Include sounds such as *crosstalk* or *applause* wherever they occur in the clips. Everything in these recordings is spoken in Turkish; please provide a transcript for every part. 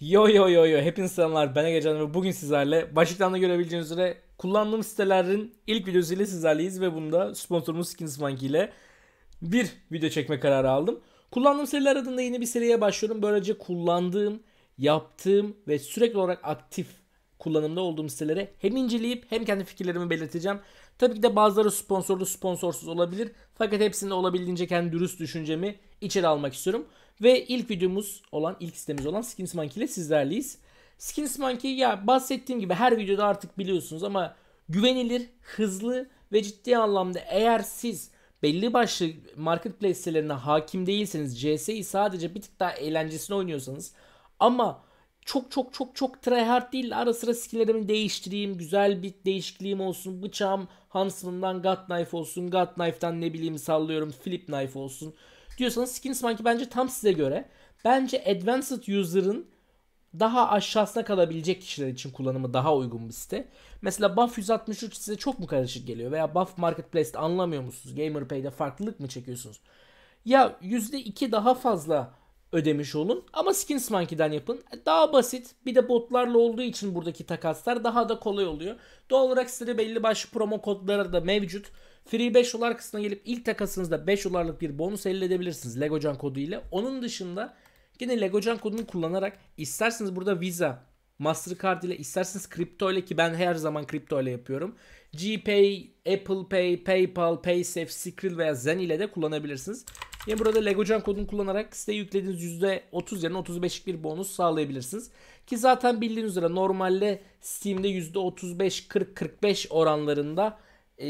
Yo yo yo yo hepiniz selamlar ben Ege Can ve bugün sizlerle başlıktan da görebileceğiniz üzere kullandığım sitelerin ilk videosu ile sizlerleyiz ve bunda sponsorumuz Skins ile bir video çekme kararı aldım. Kullandığım siteler adında yeni bir seriye başlıyorum. Böylece kullandığım, yaptığım ve sürekli olarak aktif kullanımda olduğum sitelere hem inceleyip hem kendi fikirlerimi belirteceğim. Tabii ki de bazıları sponsorlu sponsorsuz olabilir. Fakat hepsinde olabildiğince kendi dürüst düşüncemi içeri almak istiyorum. Ve ilk videomuz olan, ilk sitemiz olan Skins Monkey ile sizlerleyiz. Skins Monkey ya bahsettiğim gibi her videoda artık biliyorsunuz ama güvenilir, hızlı ve ciddi anlamda eğer siz belli başlı marketplace sitelerine hakim değilseniz, CS'yi sadece bir tık daha eğlencesine oynuyorsanız ama çok çok çok çok tryhard değil ara sıra skilllerimi değiştireyim güzel bir değişikliğim olsun bıçağım Huntsman'dan God Knife olsun God Knife'dan ne bileyim sallıyorum Flip Knife olsun diyorsanız Skins Monkey bence tam size göre. Bence Advanced User'ın daha aşağısına kalabilecek kişiler için kullanımı daha uygun bir site. Mesela Buff 163 size çok mu karışık geliyor? Veya Buff Marketplace'te anlamıyor musunuz? GamerPay'de farklılık mı çekiyorsunuz? Ya %2 daha fazla ödemiş olun ama Skins Monkey'den yapın. Daha basit bir de botlarla olduğu için buradaki takaslar daha da kolay oluyor. Doğal olarak size belli başlı promo kodları da mevcut. Free 5 dolar kısmına gelip ilk takasınızda 5 dolarlık bir bonus elde edebilirsiniz Legocan kodu ile. Onun dışında yine Legocan kodunu kullanarak isterseniz burada Visa, Mastercard ile isterseniz kripto ile ki ben her zaman kripto ile yapıyorum. GPay, Apple Pay, PayPal, PaySafe, Skrill veya Zen ile de kullanabilirsiniz. Yine burada Legocan kodunu kullanarak size yüklediğiniz %30 yerine 35'lik bir bonus sağlayabilirsiniz. Ki zaten bildiğiniz üzere normalde Steam'de %35-40-45 oranlarında e,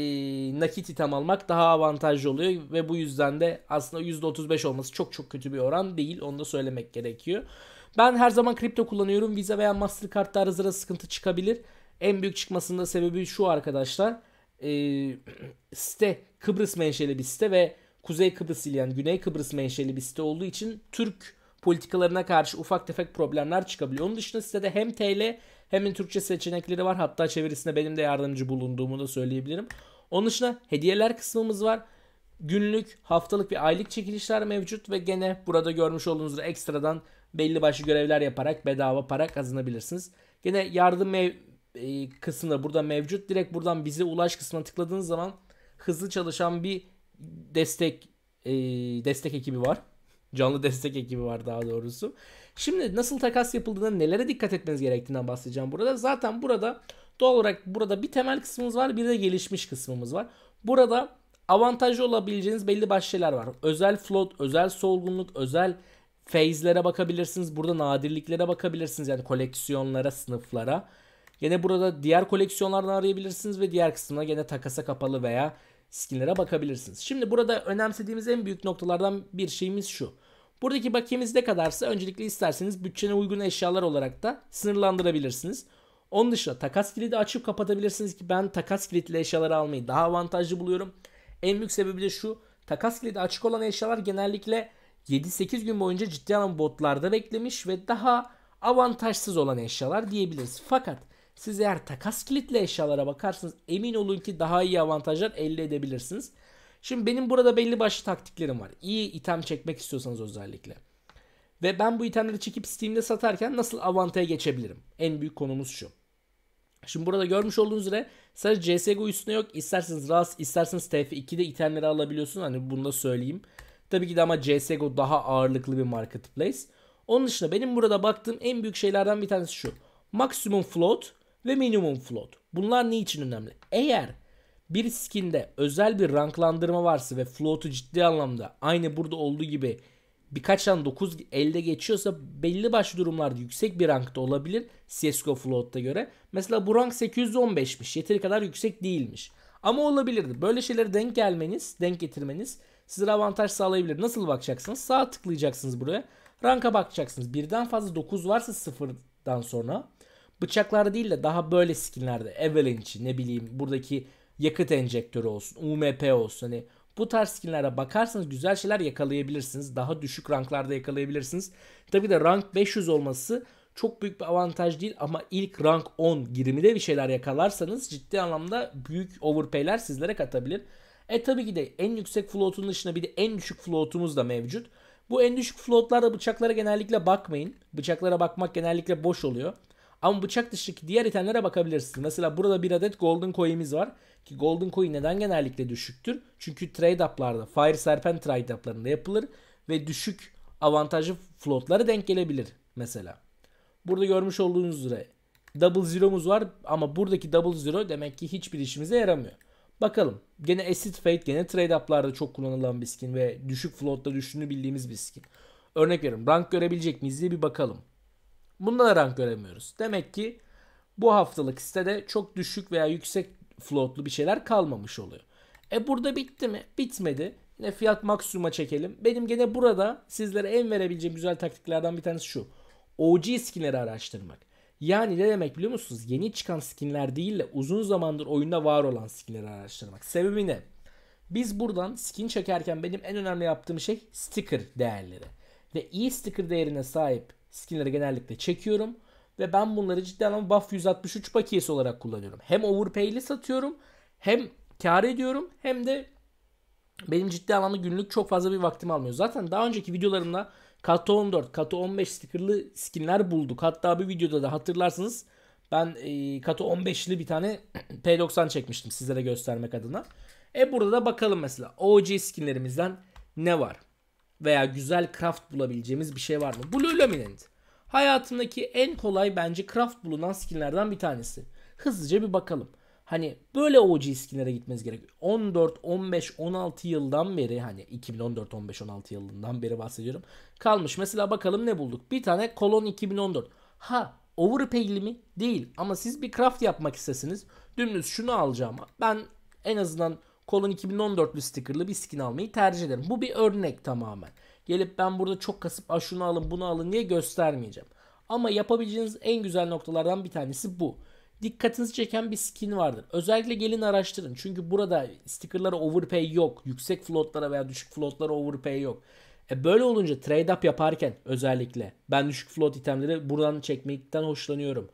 nakit item almak daha avantajlı oluyor ve bu yüzden de aslında %35 olması çok çok kötü bir oran değil onu da söylemek gerekiyor. Ben her zaman kripto kullanıyorum. Visa veya Mastercard'da ara sıra sıkıntı çıkabilir. En büyük çıkmasında sebebi şu arkadaşlar. E, *clears throat* site Kıbrıs menşeli bir site ve Kuzey Kıbrıs yani Güney Kıbrıs menşeli bir site olduğu için Türk politikalarına karşı ufak tefek problemler çıkabiliyor. Onun dışında sitede hem TL Hemen Türkçe seçenekleri var. Hatta çevirisine benim de yardımcı bulunduğumu da söyleyebilirim. Onun dışında hediyeler kısmımız var. Günlük, haftalık ve aylık çekilişler mevcut ve gene burada görmüş olduğunuz ekstradan belli başlı görevler yaparak bedava para kazanabilirsiniz. Gene yardım mev- e, kısmında burada mevcut. Direkt buradan bize ulaş kısmına tıkladığınız zaman hızlı çalışan bir destek e, destek ekibi var. Canlı destek ekibi var daha doğrusu. Şimdi nasıl takas yapıldığına nelere dikkat etmeniz gerektiğinden bahsedeceğim burada. Zaten burada doğal olarak burada bir temel kısmımız var bir de gelişmiş kısmımız var. Burada avantajlı olabileceğiniz belli başlı şeyler var. Özel float, özel solgunluk, özel phase'lere bakabilirsiniz. Burada nadirliklere bakabilirsiniz. Yani koleksiyonlara, sınıflara. Yine burada diğer koleksiyonlardan arayabilirsiniz ve diğer kısmına yine takasa kapalı veya skinlere bakabilirsiniz. Şimdi burada önemsediğimiz en büyük noktalardan bir şeyimiz şu. Buradaki bakiyemiz ne kadarsa öncelikle isterseniz bütçene uygun eşyalar olarak da sınırlandırabilirsiniz. Onun dışında takas kilidi açıp kapatabilirsiniz ki ben takas kilitli eşyaları almayı daha avantajlı buluyorum. En büyük sebebi de şu takas kilidi açık olan eşyalar genellikle 7-8 gün boyunca ciddi anlamda botlarda beklemiş ve daha avantajsız olan eşyalar diyebiliriz. Fakat siz eğer takas kilitli eşyalara bakarsanız emin olun ki daha iyi avantajlar elde edebilirsiniz. Şimdi benim burada belli başlı taktiklerim var. İyi item çekmek istiyorsanız özellikle. Ve ben bu itemleri çekip Steam'de satarken nasıl avantaya geçebilirim? En büyük konumuz şu. Şimdi burada görmüş olduğunuz üzere sadece CSGO üstüne yok. İsterseniz RAS, isterseniz TF2'de itemleri alabiliyorsunuz. Hani bunu da söyleyeyim. Tabii ki de ama CSGO daha ağırlıklı bir marketplace. Onun dışında benim burada baktığım en büyük şeylerden bir tanesi şu. Maksimum float ve minimum float. Bunlar ne için önemli? Eğer bir skinde özel bir ranklandırma varsa ve float'u ciddi anlamda aynı burada olduğu gibi birkaç tane 9 elde geçiyorsa belli başlı durumlarda yüksek bir rankta olabilir CSGO float'ta göre. Mesela bu rank 815'miş. Yeteri kadar yüksek değilmiş. Ama olabilirdi. Böyle şeylere denk gelmeniz, denk getirmeniz size avantaj sağlayabilir. Nasıl bakacaksınız? Sağ tıklayacaksınız buraya. Ranka bakacaksınız. Birden fazla 9 varsa sıfırdan sonra. Bıçaklar değil de daha böyle skinlerde. Avalanche'i ne bileyim buradaki yakıt enjektörü olsun, UMP olsun. Hani bu tarz skinlere bakarsanız güzel şeyler yakalayabilirsiniz. Daha düşük ranklarda yakalayabilirsiniz. Tabi de rank 500 olması çok büyük bir avantaj değil ama ilk rank 10 20'de bir şeyler yakalarsanız ciddi anlamda büyük overpay'ler sizlere katabilir. E tabii ki de en yüksek floatun dışında bir de en düşük floatumuz da mevcut. Bu en düşük floatlarda bıçaklara genellikle bakmayın. Bıçaklara bakmak genellikle boş oluyor. Ama bıçak dışındaki diğer itemlere bakabilirsiniz. Mesela burada bir adet golden coin'imiz var. Ki Golden Coin neden genellikle düşüktür? Çünkü trade up'larda, Fire Serpent trade up'larında yapılır ve düşük avantajlı floatlara denk gelebilir mesela. Burada görmüş olduğunuz üzere double zero'muz var ama buradaki double zero demek ki hiçbir işimize yaramıyor. Bakalım. Gene acid fate, gene trade up'larda çok kullanılan bir skin ve düşük float'ta düştüğünü bildiğimiz bir skin. Örnek veriyorum. Rank görebilecek miyiz diye bir bakalım. Bunda da rank göremiyoruz. Demek ki bu haftalık sitede çok düşük veya yüksek floatlu bir şeyler kalmamış oluyor. E burada bitti mi? Bitmedi. Yine fiyat maksimuma çekelim. Benim gene burada sizlere en verebileceğim güzel taktiklerden bir tanesi şu. OG skinleri araştırmak. Yani ne demek biliyor musunuz? Yeni çıkan skinler değil de uzun zamandır oyunda var olan skinleri araştırmak. Sebebi ne? Biz buradan skin çekerken benim en önemli yaptığım şey sticker değerleri. Ve iyi sticker değerine sahip skinleri genellikle çekiyorum. Ve ben bunları ciddi anlamda buff 163 bakiyesi olarak kullanıyorum. Hem overpay'li satıyorum hem kar ediyorum hem de benim ciddi anlamda günlük çok fazla bir vaktim almıyor. Zaten daha önceki videolarımda katı 14, katı 15 stickerlı skinler bulduk. Hatta bir videoda da hatırlarsınız ben e, katı 15'li bir tane *clears throat* P90 çekmiştim sizlere göstermek adına. E burada da bakalım mesela OG skinlerimizden ne var? Veya güzel craft bulabileceğimiz bir şey var mı? Blue Luminant. Hayatımdaki en kolay bence craft bulunan skinlerden bir tanesi. Hızlıca bir bakalım. Hani böyle OG skinlere gitmeniz gerekiyor. 14, 15, 16 yıldan beri hani 2014, 15, 16 yılından beri bahsediyorum. Kalmış. Mesela bakalım ne bulduk. Bir tane kolon 2014. Ha overpay'li mi? Değil. Ama siz bir craft yapmak istesiniz. Dümdüz şunu alacağım. Ben en azından kolon 2014'lü stickerlı bir skin almayı tercih ederim. Bu bir örnek tamamen gelip ben burada çok kasıp A şunu alın bunu alın diye göstermeyeceğim. Ama yapabileceğiniz en güzel noktalardan bir tanesi bu. Dikkatinizi çeken bir skin vardır. Özellikle gelin araştırın. Çünkü burada stickerlara overpay yok. Yüksek floatlara veya düşük floatlara overpay yok. E böyle olunca trade up yaparken özellikle ben düşük float itemleri buradan çekmekten hoşlanıyorum.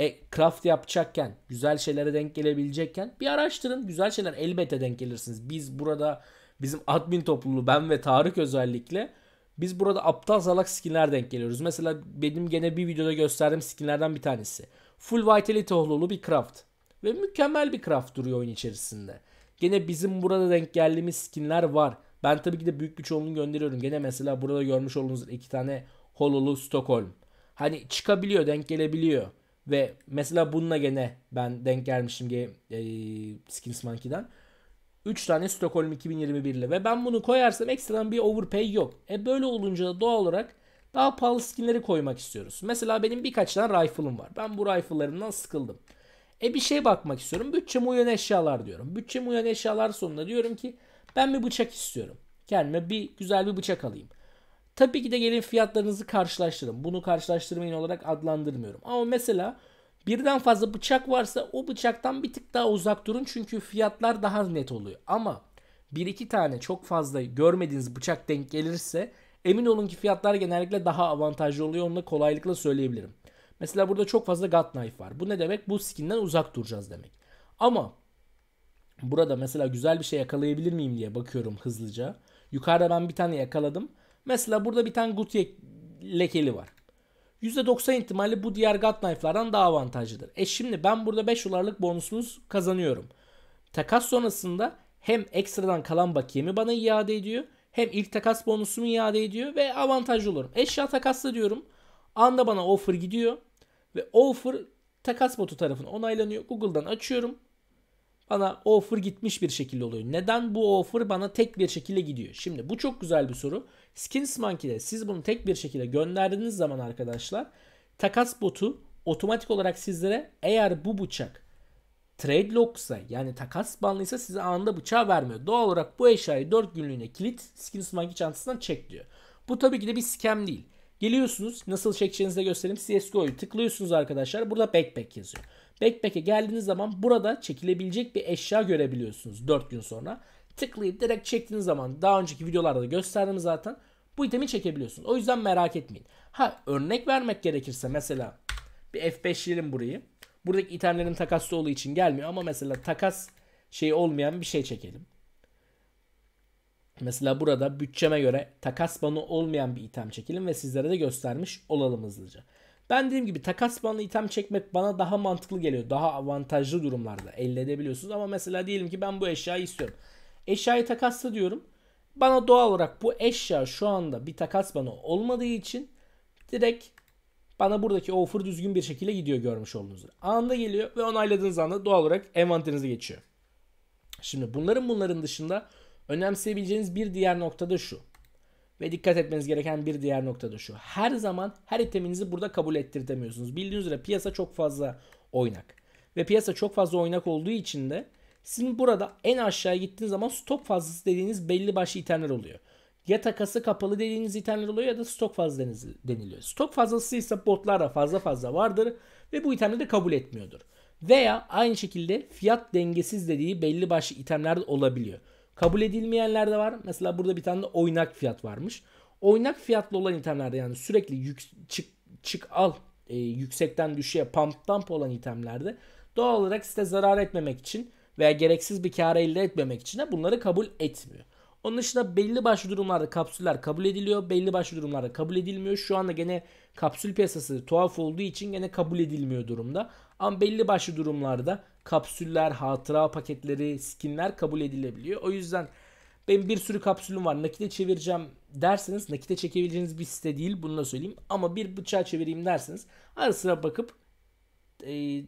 E craft yapacakken, güzel şeylere denk gelebilecekken bir araştırın. Güzel şeyler elbette denk gelirsiniz. Biz burada bizim admin topluluğu ben ve Tarık özellikle biz burada aptal salak skinler denk geliyoruz. Mesela benim gene bir videoda gösterdiğim skinlerden bir tanesi. Full Vitality hololu bir craft. Ve mükemmel bir craft duruyor oyun içerisinde. Gene bizim burada denk geldiğimiz skinler var. Ben tabii ki de büyük bir çoğunluğunu gönderiyorum. Gene mesela burada görmüş olduğunuz iki tane Hololu Stockholm. Hani çıkabiliyor, denk gelebiliyor. Ve mesela bununla gene ben denk gelmişim e, Skins Monkey'den. 3 tane Stockholm 2021'li ve ben bunu koyarsam ekstradan bir overpay yok. E böyle olunca da doğal olarak daha pahalı skinleri koymak istiyoruz. Mesela benim birkaç tane rifle'ım var. Ben bu rifle'larımdan sıkıldım. E bir şey bakmak istiyorum. Bütçeme uyan eşyalar diyorum. Bütçeme uyan eşyalar sonunda diyorum ki ben bir bıçak istiyorum. Kendime bir güzel bir bıçak alayım. Tabii ki de gelin fiyatlarınızı karşılaştırın. Bunu karşılaştırmayın olarak adlandırmıyorum. Ama mesela Birden fazla bıçak varsa o bıçaktan bir tık daha uzak durun çünkü fiyatlar daha net oluyor. Ama bir iki tane çok fazla görmediğiniz bıçak denk gelirse emin olun ki fiyatlar genellikle daha avantajlı oluyor. Onu da kolaylıkla söyleyebilirim. Mesela burada çok fazla gut knife var. Bu ne demek? Bu skinden uzak duracağız demek. Ama burada mesela güzel bir şey yakalayabilir miyim diye bakıyorum hızlıca. Yukarıda ben bir tane yakaladım. Mesela burada bir tane gut lekeli var. %90 ihtimalle bu diğer gut knife'lardan daha avantajlıdır. E şimdi ben burada 5 dolarlık bonusumuz kazanıyorum. Takas sonrasında hem ekstradan kalan bakiyemi bana iade ediyor. Hem ilk takas bonusumu iade ediyor ve avantajlı olurum. Eşya takasla diyorum. Anda bana offer gidiyor. Ve offer takas botu tarafına onaylanıyor. Google'dan açıyorum bana offer gitmiş bir şekilde oluyor. Neden bu offer bana tek bir şekilde gidiyor? Şimdi bu çok güzel bir soru. Skins Monkey'de siz bunu tek bir şekilde gönderdiğiniz zaman arkadaşlar takas botu otomatik olarak sizlere eğer bu bıçak trade locksa yani takas banlıysa size anında bıçağı vermiyor. Doğal olarak bu eşyayı 4 günlüğüne kilit Skins Monkey çantasından çek diyor. Bu tabii ki de bir scam değil. Geliyorsunuz nasıl çekeceğinizi de göstereyim. CSGO'yu tıklıyorsunuz arkadaşlar. Burada backpack yazıyor. Backpack'e geldiğiniz zaman burada çekilebilecek bir eşya görebiliyorsunuz 4 gün sonra. Tıklayıp direkt çektiğiniz zaman daha önceki videolarda da gösterdim zaten. Bu itemi çekebiliyorsunuz. O yüzden merak etmeyin. Ha örnek vermek gerekirse mesela bir F5'leyelim burayı. Buradaki itemlerin takaslı olduğu için gelmiyor ama mesela takas şeyi olmayan bir şey çekelim. Mesela burada bütçeme göre takas banı olmayan bir item çekelim ve sizlere de göstermiş olalım hızlıca. Ben dediğim gibi takas banlı item çekmek bana daha mantıklı geliyor. Daha avantajlı durumlarda elde edebiliyorsunuz. Ama mesela diyelim ki ben bu eşyayı istiyorum. Eşyayı takasla diyorum. Bana doğal olarak bu eşya şu anda bir takas banı olmadığı için direkt bana buradaki offer düzgün bir şekilde gidiyor görmüş olduğunuz Anında geliyor ve onayladığınız anda doğal olarak envanterinize geçiyor. Şimdi bunların bunların dışında önemseyebileceğiniz bir diğer nokta da şu. Ve dikkat etmeniz gereken bir diğer nokta da şu. Her zaman her iteminizi burada kabul ettirtemiyorsunuz. Bildiğiniz üzere piyasa çok fazla oynak. Ve piyasa çok fazla oynak olduğu için de sizin burada en aşağıya gittiğiniz zaman stok fazlası dediğiniz belli başlı itenler oluyor. Ya takası kapalı dediğiniz itenler oluyor ya da stok fazlası deniliyor. Stok fazlası ise botlarda fazla fazla vardır ve bu itenleri de kabul etmiyordur. Veya aynı şekilde fiyat dengesiz dediği belli başlı itemler de olabiliyor. Kabul edilmeyenler de var. Mesela burada bir tane de oynak fiyat varmış. Oynak fiyatlı olan itemlerde yani sürekli yük, çık, çık al e, yüksekten düşüğe pump dump olan itemlerde doğal olarak size zarar etmemek için veya gereksiz bir kar elde etmemek için de bunları kabul etmiyor. Onun dışında belli başlı durumlarda kapsüller kabul ediliyor. Belli başlı durumlarda kabul edilmiyor. Şu anda gene kapsül piyasası tuhaf olduğu için gene kabul edilmiyor durumda. Ama belli başlı durumlarda kapsüller, hatıra paketleri, skinler kabul edilebiliyor. O yüzden ben bir sürü kapsülüm var nakite çevireceğim derseniz nakite çekebileceğiniz bir site değil bunu da söyleyeyim. Ama bir bıçağı çevireyim derseniz ara sıra bakıp e,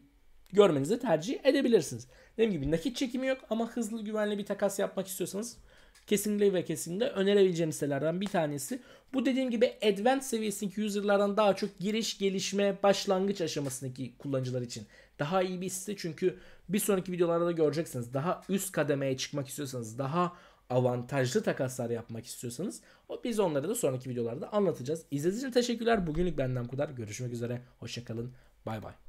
görmenizi tercih edebilirsiniz. Dediğim gibi nakit çekimi yok ama hızlı güvenli bir takas yapmak istiyorsanız kesinlikle ve kesinlikle önerebileceğim sitelerden bir tanesi. Bu dediğim gibi advent seviyesindeki userlardan daha çok giriş, gelişme, başlangıç aşamasındaki kullanıcılar için daha iyi bir site çünkü bir sonraki videolarda da göreceksiniz. Daha üst kademeye çıkmak istiyorsanız, daha avantajlı takaslar yapmak istiyorsanız o biz onları da sonraki videolarda anlatacağız. İzlediğiniz için teşekkürler. Bugünlük benden bu kadar. Görüşmek üzere. Hoşçakalın. Bay bay.